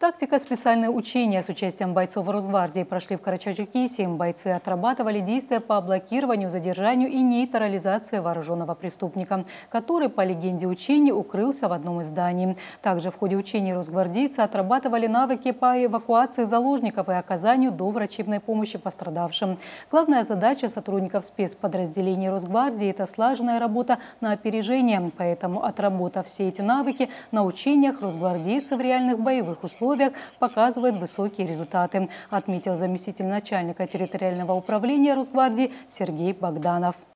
Тактика специальные учения с участием бойцов Росгвардии прошли в Семь Бойцы отрабатывали действия по блокированию, задержанию и нейтрализации вооруженного преступника, который, по легенде учений, укрылся в одном из зданий. Также в ходе учений росгвардейцы отрабатывали навыки по эвакуации заложников и оказанию доврачебной помощи пострадавшим. Главная задача сотрудников спецподразделений Росгвардии – это слаженная работа на опережение. Поэтому, отработав все эти навыки, на учениях росгвардейцы в реальных боевых условиях условиях показывает высокие результаты, отметил заместитель начальника территориального управления Росгвардии Сергей Богданов.